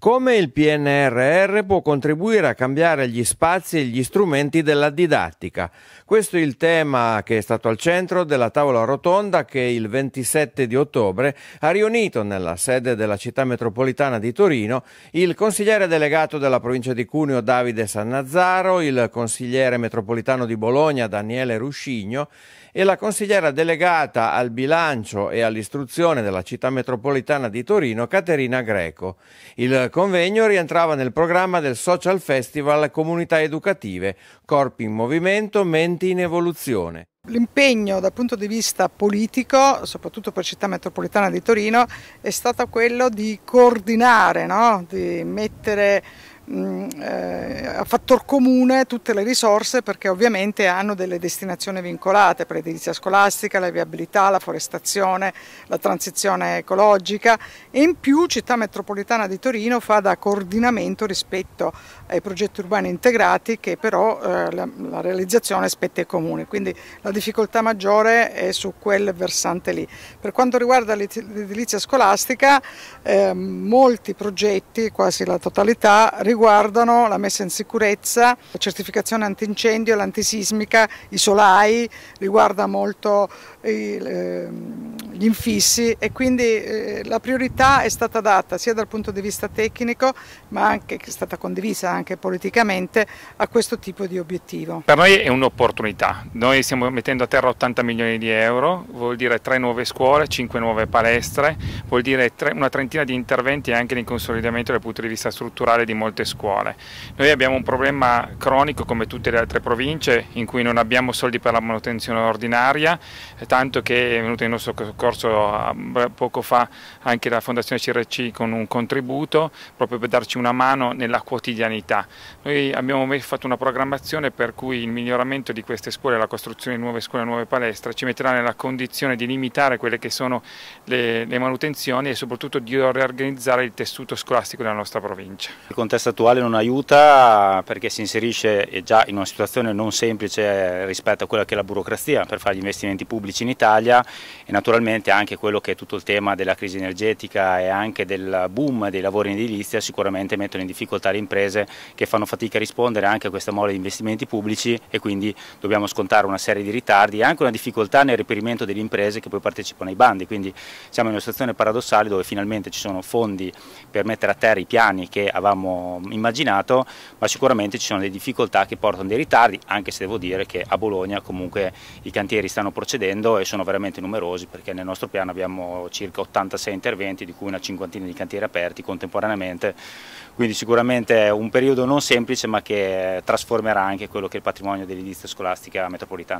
Come il PNRR può contribuire a cambiare gli spazi e gli strumenti della didattica? Questo è il tema che è stato al centro della tavola rotonda che il 27 di ottobre ha riunito nella sede della città metropolitana di Torino il consigliere delegato della provincia di Cuneo Davide Sannazzaro, il consigliere metropolitano di Bologna Daniele Ruscigno e la consigliera delegata al bilancio e all'istruzione della città metropolitana di Torino Caterina Greco. Il convegno rientrava nel programma del Social Festival Comunità Educative, Corpi in Movimento, Menti in Evoluzione. L'impegno dal punto di vista politico, soprattutto per città metropolitana di Torino, è stato quello di coordinare, no? di mettere Mm, eh, a fattor comune tutte le risorse perché ovviamente hanno delle destinazioni vincolate per l'edilizia scolastica, la viabilità, la forestazione, la transizione ecologica e in più Città Metropolitana di Torino fa da coordinamento rispetto ai progetti urbani integrati che però eh, la, la, realizzazione spetta ai comuni, quindi la difficoltà maggiore è su quel versante lì. Per quanto riguarda l'edilizia scolastica eh, molti progetti, quasi la totalità, riguardano riguardano la messa in sicurezza, la certificazione antincendio, l'antisismica, i solai, riguarda molto ehm, gli infissi e quindi eh, la priorità è stata data sia dal punto di vista tecnico ma anche che è stata condivisa anche politicamente a questo tipo di obiettivo. Per noi è un'opportunità, noi stiamo mettendo a terra 80 milioni di euro, vuol dire tre nuove scuole, cinque nuove palestre, vuol dire tre, una trentina di interventi anche di consolidamento dal punto di vista strutturale di molte molte scuole. Noi abbiamo un problema cronico come tutte le altre province in cui non abbiamo soldi per la manutenzione ordinaria, eh, tanto che è venuto in nostro corso eh, poco fa anche la Fondazione CRC con un contributo proprio per darci una mano nella quotidianità. Noi abbiamo fatto una programmazione per cui il miglioramento di queste scuole, la costruzione di nuove scuole e nuove palestre ci metterà nella condizione di limitare quelle che sono le, le manutenzioni e soprattutto di riorganizzare il tessuto scolastico della nostra provincia. Il contesto contesto attuale non aiuta perché si inserisce già in una situazione non semplice eh, rispetto a quella che è la burocrazia per fare gli investimenti pubblici in Italia e naturalmente anche quello che è tutto il tema della crisi energetica e anche del boom dei lavori in edilizia sicuramente mettono in difficoltà le imprese che fanno fatica a rispondere anche a questa mole di investimenti pubblici e quindi dobbiamo scontare una serie di ritardi e anche una difficoltà nel reperimento delle imprese che poi partecipano ai bandi, quindi siamo in una situazione paradossale dove finalmente ci sono fondi per mettere a terra i piani che avevamo immaginato, ma sicuramente ci sono delle difficoltà che portano dei ritardi, anche se devo dire che a Bologna comunque i cantieri stanno procedendo e sono veramente numerosi perché nel nostro piano abbiamo circa 86 interventi, di cui una cinquantina di cantieri aperti contemporaneamente, quindi sicuramente è un periodo non semplice ma che trasformerà anche quello che è il patrimonio dell'edilizia scolastica metropolitana.